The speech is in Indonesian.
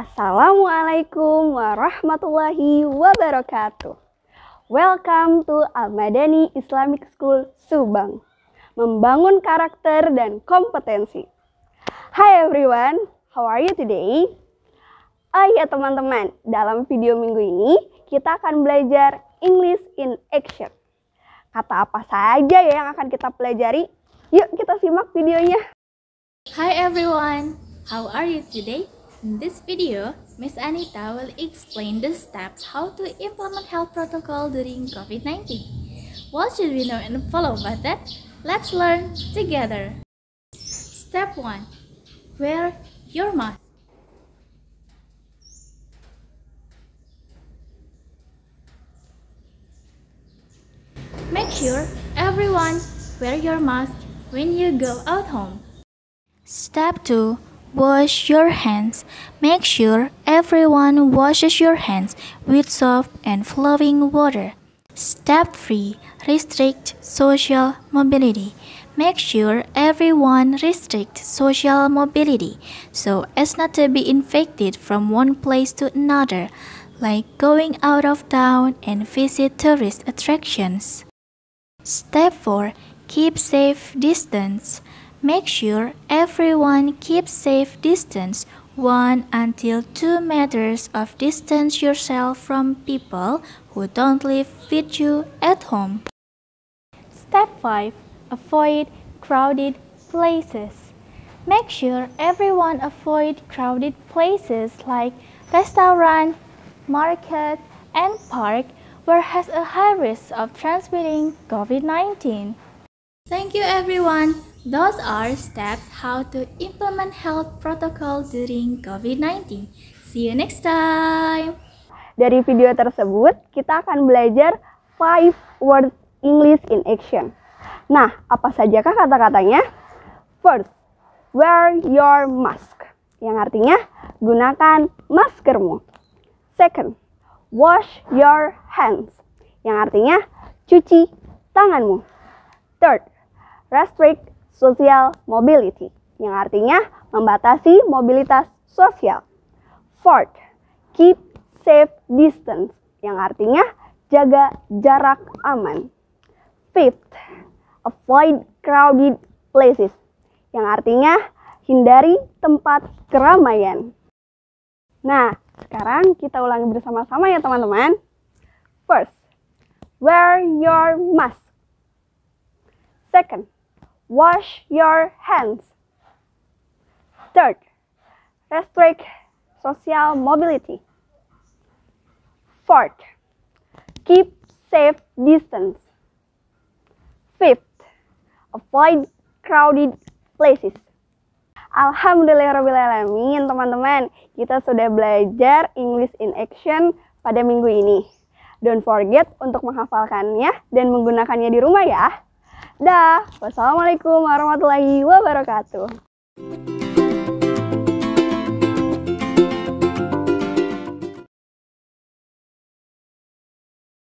Assalamualaikum warahmatullahi wabarakatuh. Welcome to Al-Madani Islamic School Subang. Membangun karakter dan kompetensi. Hi everyone, how are you today? Oh iya teman-teman, dalam video minggu ini kita akan belajar English in Action. Kata apa saja ya yang akan kita pelajari? Yuk kita simak videonya. Hi everyone, how are you today? In this video, Ms. Anita will explain the steps how to implement health protocol during COVID-19. What should we know and follow about that? Let's learn together. Step 1. Wear your mask. Make sure everyone wear your mask when you go out home. Step 2 Wash your hands. Make sure everyone washes your hands with soap and flowing water. Step 3. Restrict social mobility. Make sure everyone restricts social mobility so as not to be infected from one place to another, like going out of town and visit tourist attractions. Step 4. Keep safe distance. Make sure everyone keeps safe distance 1 until 2 meters of distance yourself from people who don't live with you at home. Step 5. Avoid crowded places. Make sure everyone avoid crowded places like restaurant, market, and park where has a high risk of transmitting COVID-19. Thank you everyone. Those are steps how to implement health protocol during COVID-19. See you next time. Dari video tersebut, kita akan belajar 5 word English in action. Nah, apa sajakah kata-katanya? First, wear your mask. Yang artinya, gunakan maskermu. Second, wash your hands. Yang artinya, cuci tanganmu. Third, restrict social mobility, yang artinya membatasi mobilitas sosial. Fourth, keep safe distance, yang artinya jaga jarak aman. Fifth, avoid crowded places, yang artinya hindari tempat keramaian. Nah, sekarang kita ulangi bersama-sama ya teman-teman. First, wear your mask. Second, Wash your hands. Third, restrict social mobility. Fourth, keep safe distance. Fifth, avoid crowded places. Alhamdulillahirrahmanirrahim teman-teman Kita sudah belajar English in Action pada minggu ini Don't forget untuk menghafalkannya dan menggunakannya di rumah ya Dah, wassalamualaikum warahmatullahi wabarakatuh.